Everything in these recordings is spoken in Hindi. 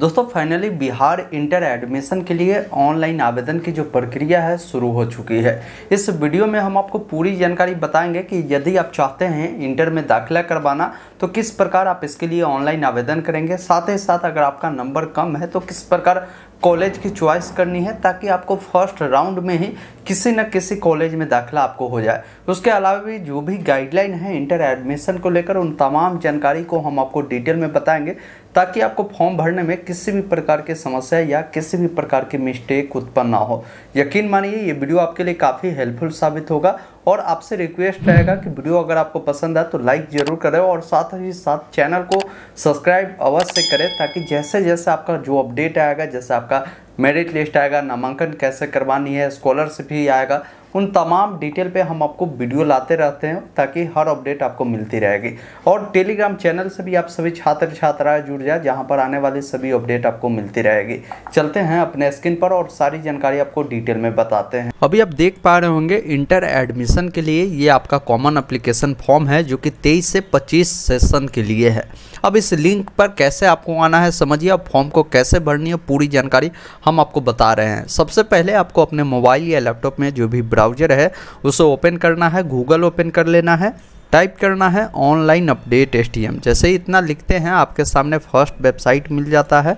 दोस्तों फाइनली बिहार इंटर एडमिशन के लिए ऑनलाइन आवेदन की जो प्रक्रिया है शुरू हो चुकी है इस वीडियो में हम आपको पूरी जानकारी बताएंगे कि यदि आप चाहते हैं इंटर में दाखिला करवाना तो किस प्रकार आप इसके लिए ऑनलाइन आवेदन करेंगे साथ ही साथ अगर आपका नंबर कम है तो किस प्रकार कॉलेज की चॉइस करनी है ताकि आपको फर्स्ट राउंड में ही किसी न किसी कॉलेज में दाखिला आपको हो जाए उसके अलावा भी जो भी गाइडलाइन है इंटर एडमिशन को लेकर उन तमाम जानकारी को हम आपको डिटेल में बताएंगे ताकि आपको फॉर्म भरने में किसी भी प्रकार की समस्या या किसी भी प्रकार की मिस्टेक उत्पन्न ना हो यकीन मानिए ये वीडियो आपके लिए काफ़ी हेल्पफुल साबित होगा और आपसे रिक्वेस्ट रहेगा कि वीडियो अगर आपको पसंद आए तो लाइक ज़रूर करें और साथ ही साथ चैनल को सब्सक्राइब अवश्य करें ताकि जैसे जैसे आपका जो अपडेट आएगा जैसे आपका मेरिट लिस्ट आएगा नामांकन कैसे करवानी है स्कॉलरशिप ही आएगा उन तमाम डिटेल पे हम आपको वीडियो लाते रहते हैं ताकि हर अपडेट आपको मिलती रहेगी और टेलीग्राम चैनल से भी आप सभी छात्र छात्राएं जुड़ जाए जहाँ पर आने वाली सभी अपडेट आपको मिलती रहेगी चलते हैं अपने स्क्रीन पर और सारी जानकारी आपको डिटेल में बताते हैं अभी आप देख पा रहे होंगे इंटर एडमिशन के लिए ये आपका कॉमन अप्लीकेशन फॉर्म है जो कि तेईस से पच्चीस सेशन के लिए है अब इस लिंक पर कैसे आपको आना है समझिए आप फॉर्म को कैसे भरनी है पूरी जानकारी हम आपको बता रहे हैं सबसे पहले आपको अपने मोबाइल या लैपटॉप में जो भी ब्राउजर है उसे ओपन करना है गूगल ओपन कर लेना है टाइप करना है ऑनलाइन अपडेट एस जैसे ही इतना लिखते हैं आपके सामने फर्स्ट वेबसाइट मिल जाता है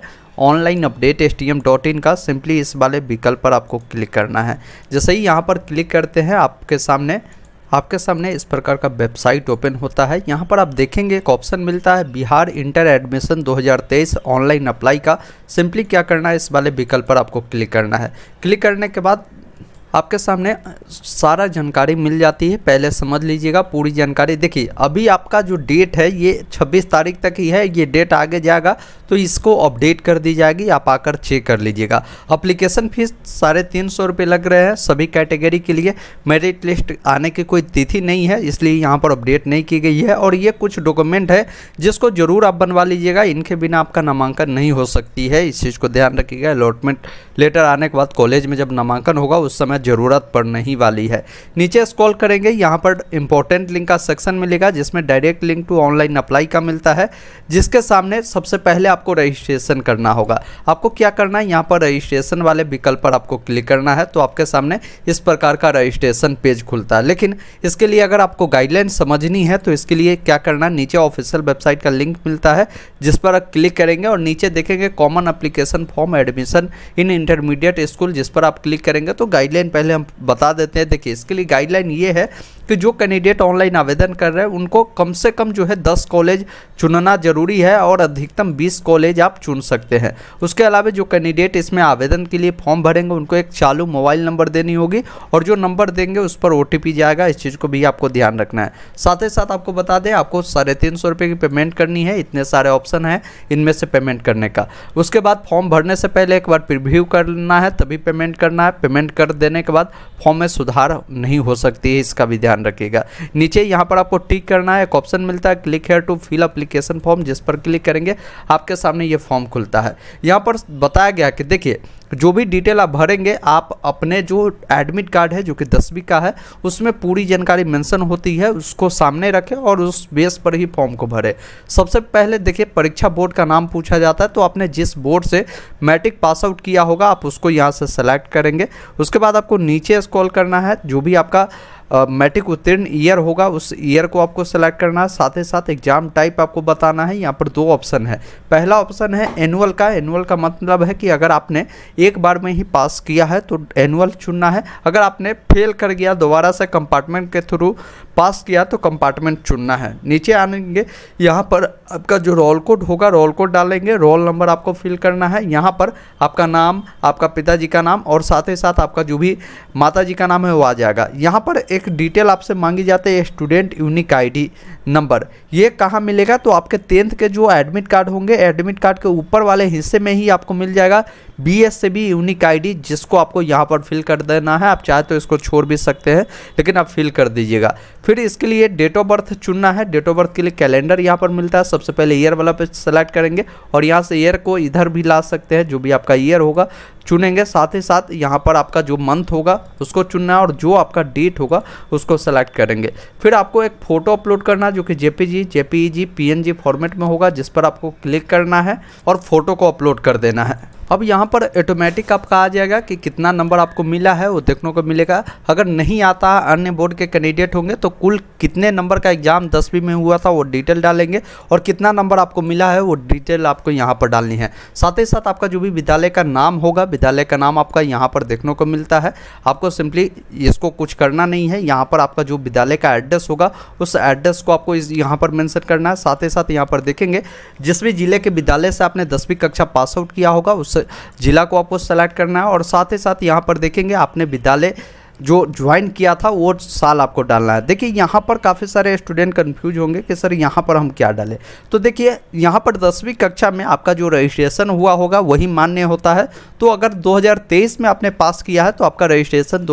ऑनलाइन अपडेट एस का सिंपली इस वाले विकल्प पर आपको क्लिक करना है जैसे ही यहाँ पर क्लिक करते हैं आपके सामने आपके सामने इस प्रकार का वेबसाइट ओपन होता है यहाँ पर आप देखेंगे एक ऑप्शन मिलता है Bihar inter admission 2023 online apply का सिंपली क्या करना है इस वाले विकल्प पर आपको क्लिक करना है क्लिक करने के बाद आपके सामने सारा जानकारी मिल जाती है पहले समझ लीजिएगा पूरी जानकारी देखिए अभी आपका जो डेट है ये 26 तारीख तक ही है ये डेट आगे जाएगा तो इसको अपडेट कर दी जाएगी आप आकर चेक कर लीजिएगा अप्लीकेशन फीस साढ़े तीन सौ रुपये लग रहे हैं सभी कैटेगरी के लिए मेरिट लिस्ट आने की कोई तिथि नहीं है इसलिए यहाँ पर अपडेट नहीं की गई है और ये कुछ डॉक्यूमेंट है जिसको ज़रूर आप बनवा लीजिएगा इनके बिना आपका नामांकन नहीं हो सकती है इस चीज़ को ध्यान रखिएगा अलॉटमेंट लेटर आने के बाद कॉलेज में जब नामांकन होगा उस समय ज़रूरत पड़ने ही वाली है नीचे स्क्रॉल करेंगे यहाँ पर इंपॉर्टेंट लिंक का सेक्शन मिलेगा जिसमें direct link to online apply का मिलता है जिसके सामने सबसे पहले आपको रजिस्ट्रेशन करना होगा आपको क्या करना है यहाँ पर रजिस्ट्रेशन वाले विकल्प पर आपको क्लिक करना है तो आपके सामने इस प्रकार का रजिस्ट्रेशन पेज खुलता है लेकिन इसके लिए अगर आपको गाइडलाइन समझनी है तो इसके लिए क्या करना नीचे ऑफिशियल वेबसाइट का लिंक मिलता है जिस पर आप क्लिक करेंगे और नीचे देखेंगे common application form admission in intermediate school जिस पर आप क्लिक करेंगे तो गाइडलाइन पहले हम बता देते हैं देखिए इसके लिए गाइडलाइन ये है कि जो कैंडिडेट ऑनलाइन आवेदन कर रहे हैं उनको कम से कम जो है दस कॉलेज चुनना जरूरी है और अधिकतम बीस कॉलेज आप चुन सकते हैं उसके अलावा जो कैंडिडेट इसमें आवेदन के लिए फॉर्म भरेंगे उनको एक चालू मोबाइल नंबर देनी होगी और जो नंबर देंगे उस पर ओ जाएगा इस चीज़ को भी आपको ध्यान रखना है साथ ही साथ आपको बता दें आपको साढ़े तीन सौ की पेमेंट करनी है इतने सारे ऑप्शन हैं इनमें से पेमेंट करने का उसके बाद फॉर्म भरने से पहले एक बार प्रिव्यू करना है तभी पेमेंट करना है पेमेंट कर देने करने के बाद फॉर्म में सुधार नहीं हो सकती है इसका भी ध्यान रखिएगा नीचे यहाँ पर आपको टिक करना है एक ऑप्शन मिलता है click here to fill application form जिस पर क्लिक करेंगे आपके सामने ये फॉर्म खुलता है यहाँ पर बताया गया कि देखिए जो भी डिटेल आप भरेंगे आप अपने जो एडमिट कार्ड है जो कि दसवीं का है उसमें पूरी जानकारी मेंशन होती है उसको सामने रखें और उस बेस पर ही फॉर्म को भरें सबसे पहले देखिए परीक्षा बोर्ड का नाम पूछा जाता है तो आपने जिस बोर्ड से मैट्रिक पास आउट किया होगा आप उसको यहां से सेलेक्ट करेंगे उसके बाद आपको आपको नीचे स्क्रॉल करना है जो भी आपका मैट्रिक उत्तीर्ण ईयर होगा उस ईयर को आपको सेलेक्ट करना है साथ ही साथ एग्जाम टाइप आपको बताना है यहाँ पर दो ऑप्शन है पहला ऑप्शन है एनुअल का एनुअल का मतलब है कि अगर आपने एक बार में ही पास किया है तो एनुअल चुनना है अगर आपने फेल कर गया दोबारा से कंपार्टमेंट के थ्रू पास किया तो कंपार्टमेंट चुनना है नीचे आनेंगे यहाँ पर आपका जो रोल कोड होगा रोल कोड डालेंगे रोल नंबर आपको फिल करना है यहाँ पर आपका नाम आपका पिताजी का नाम और साथ ही साथ आपका जो भी माता जी का नाम है वो आ जाएगा यहाँ पर एक एक डिटेल आपसे मांगी जाती है स्टूडेंट यूनिक आईडी नंबर ये कहाँ मिलेगा तो आपके टेंथ के जो एडमिट कार्ड होंगे एडमिट कार्ड के ऊपर वाले हिस्से में ही आपको मिल जाएगा बी एस से भी यूनिक आईडी जिसको आपको यहाँ पर फिल कर देना है आप चाहे तो इसको छोड़ भी सकते हैं लेकिन आप फिल कर दीजिएगा फिर इसके लिए डेट ऑफ बर्थ चुनना है डेट ऑफ बर्थ के लिए कैलेंडर यहाँ पर मिलता है सबसे पहले ईयर वाला पे सेलेक्ट करेंगे और यहाँ से ईयर को इधर भी ला सकते हैं जो भी आपका ईयर होगा चुनेंगे साथ ही साथ यहाँ पर आपका जो मंथ होगा उसको चुनना है और जो आपका डेट होगा उसको सेलेक्ट करेंगे फिर आपको एक फ़ोटो अपलोड करना है जो कि जेपीजी जेपीजी पीएनजी फॉर्मेट में होगा जिस पर आपको क्लिक करना है और फ़ोटो को अपलोड कर देना है अब यहाँ पर ऑटोमेटिक आपका आ जाएगा कि कितना नंबर आपको मिला है वो देखने को मिलेगा अगर नहीं आता अन्य बोर्ड के कैंडिडेट होंगे तो कुल कितने नंबर का एग्ज़ाम दसवीं में हुआ था वो डिटेल डालेंगे और कितना नंबर आपको मिला है वो डिटेल आपको यहाँ पर डालनी है साथ ही साथ आपका जो भी विद्यालय का नाम होगा विद्यालय का नाम आपका यहाँ पर देखने को मिलता है आपको सिंपली इसको कुछ करना नहीं है यहाँ पर आपका जो विद्यालय का एड्रेस होगा उस एड्रेस को आपको इस यहाँ पर मैंसन करना है साथ ही साथ यहाँ पर देखेंगे जिस भी जिले के विद्यालय से आपने दसवीं कक्षा पास आउट किया होगा उस जिला को आपको सेलेक्ट करना है और साथ ही साथ यहाँ पर देखेंगे आपने विद्यालय जो ज्वाइन किया था वो साल आपको डालना है देखिए यहाँ पर काफ़ी सारे स्टूडेंट कंफ्यूज होंगे कि सर यहाँ पर हम क्या डालें तो देखिए यहाँ पर दसवीं कक्षा में आपका जो रजिस्ट्रेशन हुआ होगा वही मान्य होता है तो अगर 2023 में आपने पास किया है तो आपका रजिस्ट्रेशन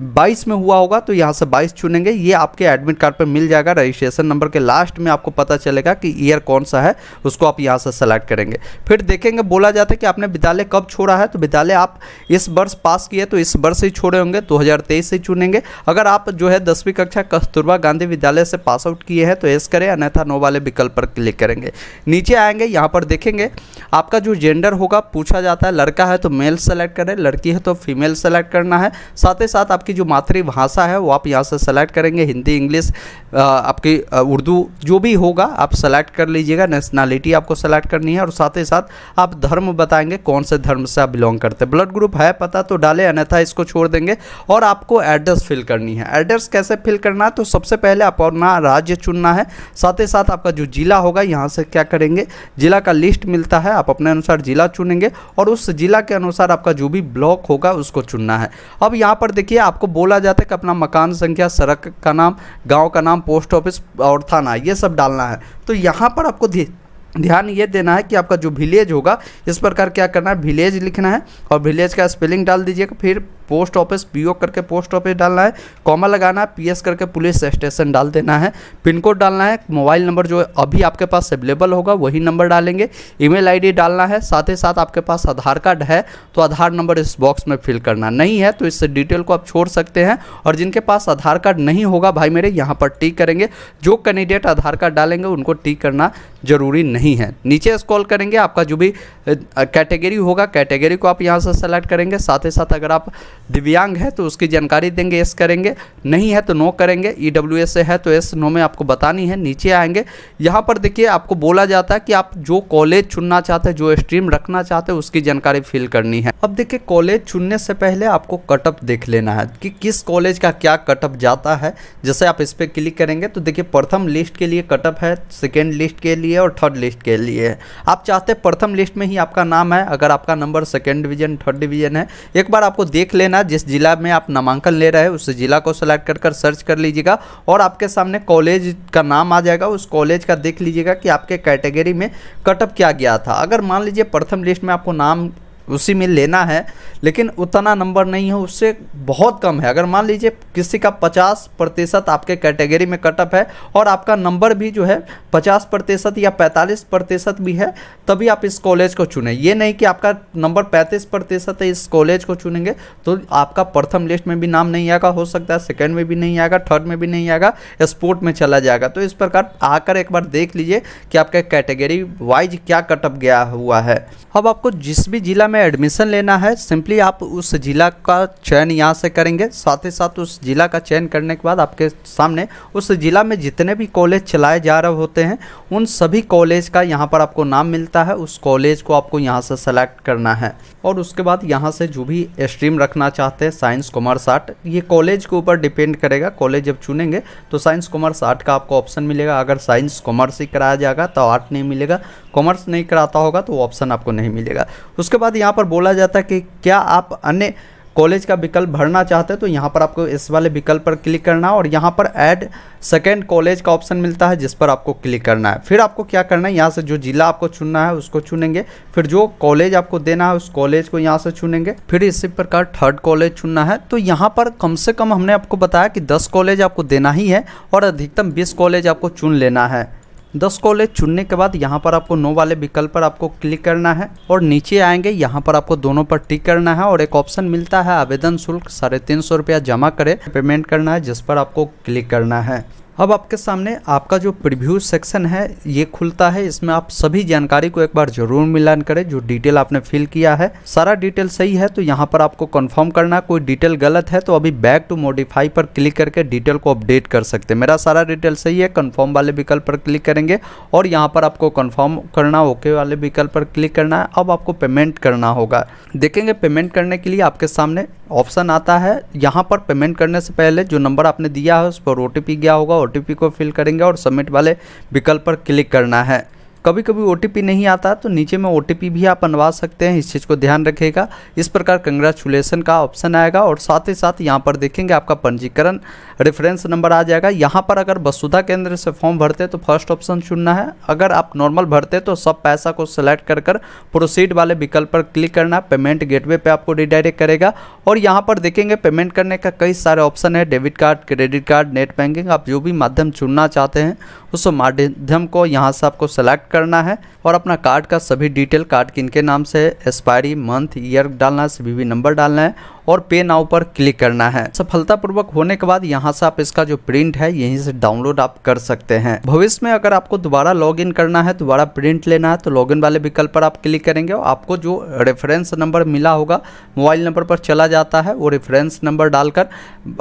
बाईस में हुआ होगा तो यहाँ से बाईस चुनेंगे ये आपके एडमिट कार्ड पर मिल जाएगा रजिस्ट्रेशन नंबर के लास्ट में आपको पता चलेगा कि ईयर कौन सा है उसको आप यहाँ से सेलेक्ट करेंगे फिर देखेंगे बोला जाता है कि आपने विद्यालय कब छोड़ा है तो विद्यालय आप इस वर्ष पास किए तो इस वर्ष ही छोड़े होंगे दो से चुनेंगे अगर आप जो है दसवीं कक्षा कस्तूरबा गांधी विद्यालय से पास आउट किए हैं तो एस करें अन्यथा नो वाले विकल्प पर क्लिक करेंगे नीचे आएंगे यहाँ पर देखेंगे आपका जो जेंडर होगा पूछा जाता है लड़का है तो मेल सेलेक्ट करें लड़की है तो फीमेल सेलेक्ट करना है साथ ही साथ आपकी जो मातृभाषा है वो आप यहाँ से सेलेक्ट करेंगे हिंदी इंग्लिश आपकी उर्दू जो भी होगा आप सेलेक्ट कर लीजिएगा नेशनैलिटी आपको सेलेक्ट करनी है और साथ ही साथ आप धर्म बताएंगे कौन से धर्म से आप बिलोंग करते हैं ब्लड ग्रुप है पता तो डाले अन्यथा इसको छोड़ देंगे और आपको एड्रेस फिल करनी है एड्रेस कैसे फिल करना है तो सबसे पहले आप अपना राज्य चुनना है साथ ही साथ आपका जो जिला होगा यहाँ से क्या करेंगे जिला का लिस्ट मिलता है आप अपने अनुसार जिला चुनेंगे और उस जिला के अनुसार आपका जो भी ब्लॉक होगा उसको चुनना है अब यहाँ पर देखिए आप आपको बोला जाता है कि अपना मकान संख्या सड़क का नाम गाँव का नाम पोस्ट ऑफिस और थाना ये सब डालना है तो यहाँ पर आपको ध्यान ये देना है कि आपका जो विलेज होगा इस प्रकार क्या करना है विलेज लिखना है और विलेज का स्पेलिंग डाल दीजिएगा फिर पोस्ट ऑफिस पी करके पोस्ट ऑफिस डालना है कॉमा लगाना है पी करके पुलिस स्टेशन डाल देना है पिन कोड डालना है मोबाइल नंबर जो अभी आपके पास अवेलेबल होगा वही नंबर डालेंगे ईमेल आईडी डालना है साथ ही साथ आपके पास आधार कार्ड है तो आधार नंबर इस बॉक्स में फिल करना नहीं है तो इस डिटेल को आप छोड़ सकते हैं और जिनके पास आधार कार्ड नहीं होगा भाई मेरे यहाँ पर टीक करेंगे जो कैंडिडेट आधार कार्ड डालेंगे उनको टीक करना ज़रूरी नहीं है नीचे स्कॉल करेंगे आपका जो भी कैटेगरी होगा कैटेगरी को आप यहाँ से सेलेक्ट करेंगे साथ ही साथ अगर आप दिव्यांग है तो उसकी जानकारी देंगे यस करेंगे नहीं है तो नो करेंगे ई e डब्ल्यू से है तो यस नो में आपको बतानी है नीचे आएंगे यहाँ पर देखिए आपको बोला जाता है कि आप जो कॉलेज चुनना चाहते हैं जो स्ट्रीम रखना चाहते हैं उसकी जानकारी फिल करनी है अब देखिए कॉलेज चुनने से पहले आपको कटअप देख लेना है कि किस कॉलेज का क्या कटअप जाता है जैसे आप इस पर क्लिक करेंगे तो देखिए प्रथम लिस्ट के लिए कटअप है सेकेंड लिस्ट के लिए और थर्ड लिस्ट के लिए है आप चाहते प्रथम लिस्ट में ही आपका नाम है अगर आपका number second division third division है एक बार आपको देख लेना लेना जिस जिला में आप नामांकन ले रहे हैं उस जिला को सेलेक्ट कर कर सर्च कर लीजिएगा और आपके सामने कॉलेज का नाम आ जाएगा उस कॉलेज का देख लीजिएगा कि आपके कैटेगरी में कटअप किया गया था अगर मान लीजिए प्रथम लिस्ट में आपको नाम उसी में लेना है लेकिन उतना नंबर नहीं है उससे बहुत कम है अगर मान लीजिए किसी का 50 प्रतिशत आपके कैटेगरी में कटअप है और आपका नंबर भी जो है 50 प्रतिशत या 45 प्रतिशत भी है तभी आप इस कॉलेज को चुने ये नहीं कि आपका नंबर 35 प्रतिशत है इस कॉलेज को चुनेंगे तो आपका प्रथम लिस्ट में भी नाम नहीं आएगा हो सकता है सेकेंड में भी नहीं आएगा थर्ड में भी नहीं आएगा स्पोर्ट में चला जाएगा तो इस प्रकार आकर एक बार देख लीजिए कि आपका कैटेगरी वाइज क्या कटअप गया हुआ है अब आपको जिस भी जिला में में एडमिशन लेना है सिंपली आप उस ज़िला का चयन यहाँ से करेंगे साथ ही साथ उस ज़िला का चयन करने के बाद आपके सामने उस ज़िला में जितने भी कॉलेज चलाए जा रहे होते हैं उन सभी कॉलेज का यहाँ पर आपको नाम मिलता है उस कॉलेज को आपको यहाँ से सेलेक्ट करना है और उसके बाद यहाँ से जो भी स्ट्रीम रखना चाहते हैं साइंस कॉमर्स आर्ट ये कॉलेज के ऊपर डिपेंड करेगा कॉलेज जब चुनेंगे तो साइंस कॉमर्स आर्ट का आपको ऑप्शन मिलेगा अगर साइंस कॉमर्स ही कराया जाएगा तो आर्ट नहीं मिलेगा कॉमर्स नहीं कराता होगा तो ऑप्शन आपको नहीं मिलेगा उसके बाद यहाँ यहाँ पर बोला जाता है कि क्या आप अन्य कॉलेज का विकल्प भरना चाहते हैं तो यहाँ पर आपको इस वाले विकल्प पर क्लिक करना है और यहाँ पर ऐड सेकेंड कॉलेज का ऑप्शन मिलता है जिस पर आपको क्लिक करना है फिर आपको क्या करना है यहाँ से जो जिला आपको चुनना है उसको चुनेंगे फिर जो कॉलेज आपको देना है उस कॉलेज को यहाँ से चुनेंगे फिर इसी प्रकार थर्ड कॉलेज चुनना है तो यहाँ पर कम से कम हमने आपको बताया कि दस कॉलेज आपको देना ही है और अधिकतम बीस कॉलेज आपको चुन लेना है दस कॉलेज चुनने के बाद यहाँ पर आपको नो वाले विकल्प पर आपको क्लिक करना है और नीचे आएंगे यहाँ पर आपको दोनों पर टिक करना है और एक ऑप्शन मिलता है आवेदन शुल्क साढ़े तीन सौ रुपया जमा करें पेमेंट करना है जिस पर आपको क्लिक करना है अब आपके सामने आपका जो प्रीव्यू सेक्शन है ये खुलता है इसमें आप सभी जानकारी को एक बार जरूर मिलान करें जो डिटेल आपने फिल किया है सारा डिटेल सही है तो यहाँ पर आपको कंफर्म करना कोई डिटेल गलत है तो अभी बैक टू मॉडिफाई पर क्लिक करके डिटेल को अपडेट कर सकते हैं मेरा सारा डिटेल सही है कन्फर्म वाले विकल्प पर क्लिक करेंगे और यहाँ पर आपको कन्फर्म करना ओके वाले विकल्प पर क्लिक करना है अब आपको पेमेंट करना होगा देखेंगे पेमेंट करने के लिए आपके सामने ऑप्शन आता है यहाँ पर पेमेंट करने से पहले जो नंबर आपने दिया है उस पर ओ गया होगा ओ को फिल करेंगे और सबमिट वाले विकल्प पर क्लिक करना है कभी कभी ओ नहीं आता तो नीचे में ओ भी आप बनवा सकते हैं इस चीज़ को ध्यान रखेगा इस प्रकार कंग्रेचुलेसन का ऑप्शन आएगा और साथ ही साथ यहाँ पर देखेंगे आपका पंजीकरण रेफरेंस नंबर आ जाएगा यहाँ पर अगर वसुधा केंद्र से फॉर्म भरते तो फर्स्ट ऑप्शन चुनना है अगर आप नॉर्मल भरते तो सब पैसा को सिलेक्ट कर कर प्रोसीड वाले विकल्प पर क्लिक करना पेमेंट गेटवे पे आपको रिडायरेक्ट करेगा और यहाँ पर देखेंगे पेमेंट करने का कई सारे ऑप्शन है debit card credit card net banking आप जो भी माध्यम चुनना चाहते हैं उस माध्यम को यहाँ से आपको सेलेक्ट करना है और अपना कार्ड का सभी डिटेल कार्ड किनके नाम से एक्सपायरी मंथ ईयर डालना है सी नंबर डालना है और पे नाउ पर क्लिक करना है सफलतापूर्वक होने के बाद यहाँ से आप इसका जो प्रिंट है यहीं से डाउनलोड आप कर सकते हैं भविष्य में अगर आपको दोबारा लॉग इन करना है दोबारा प्रिंट लेना है तो लॉग इन वाले विकल्प पर आप क्लिक करेंगे और आपको जो रेफरेंस नंबर मिला होगा मोबाइल नंबर पर चला जाता है वो रेफरेंस नंबर डालकर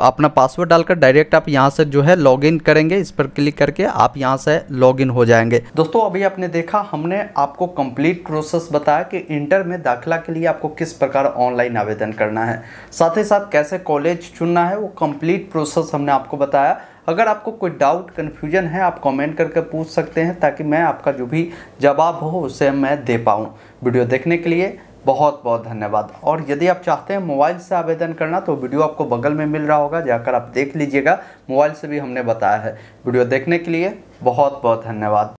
अपना पासवर्ड डालकर डायरेक्ट आप यहाँ से जो है लॉग इन करेंगे इस पर क्लिक करके आप यहाँ से लॉग इन हो जाएंगे दोस्तों अभी आपने देखा हमने आपको कंप्लीट प्रोसेस बताया कि इंटर में दाखिला के लिए आपको किस प्रकार ऑनलाइन आवेदन करना है साथ ही साथ कैसे कॉलेज चुनना है वो कंप्लीट प्रोसेस हमने आपको बताया अगर आपको कोई डाउट कन्फ्यूजन है आप कमेंट करके पूछ सकते हैं ताकि मैं आपका जो भी जवाब हो उसे मैं दे पाऊँ वीडियो देखने के लिए बहुत बहुत धन्यवाद और यदि आप चाहते हैं मोबाइल से आवेदन करना तो वीडियो आपको बगल में मिल रहा होगा जाकर आप देख लीजिएगा मोबाइल से भी हमने बताया है वीडियो देखने के लिए बहुत बहुत धन्यवाद